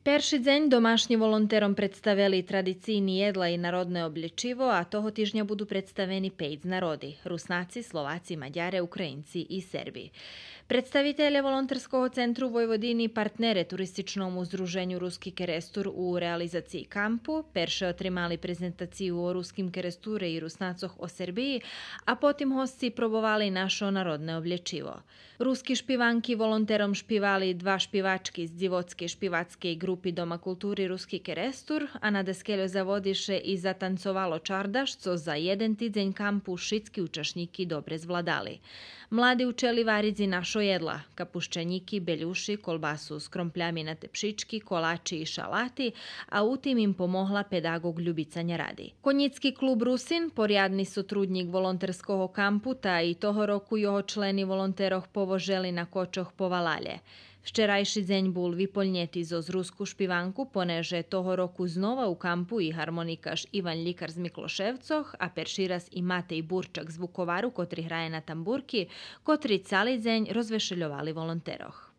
Perši deň domášni volontérom predstavili tradicíjny jedle i narodné obličivo a toho týždňa budú predstavení 5 narody – Rusnáci, Slováci, Maďare, Ukrajinci i Serbi. Predstaviteľe Volontárskoho centru Vojvodiny partnere turističnomu združeniu Ruský kerestúr u realizácii kampu, perše otrimali prezentáciu o ruským kerestúre i Rusnácoch o Serbii a potom hosti probovali našo narodné obličivo. Ruskí špivanky volontérom špívali dva špivačky z divocké špivackej grupy Grupi Doma kulturi Ruski Kerestur, a na deskeljo zavodiše i zatancovalo čardaš, co za jeden tidzen kampu šitski učašnjiki dobre zvladali. Mladi učeli varizi našo jedla, kapuščanjiki, beljuši, kolbasu s krompljami na tepšički, kolači i šalati, a utim tim im pomohla pedagog Ljubicanja Radi. Konjicki klub Rusin, porjadni su trudnjik volonterskog kamputa i toho roku joho členi volonteroh povoželi na kočoh povalalje. Včerajší deň bol vyplnetý zo zrusku špivanku, poneže toho roku znova u kampu i harmonikáš Ivan Likar z Mikloševcoch a perší raz i Matej Burčak z Vukovaru, ktorý hraje na tamburky, ktorý celý deň rozvešeljovali volonteroh.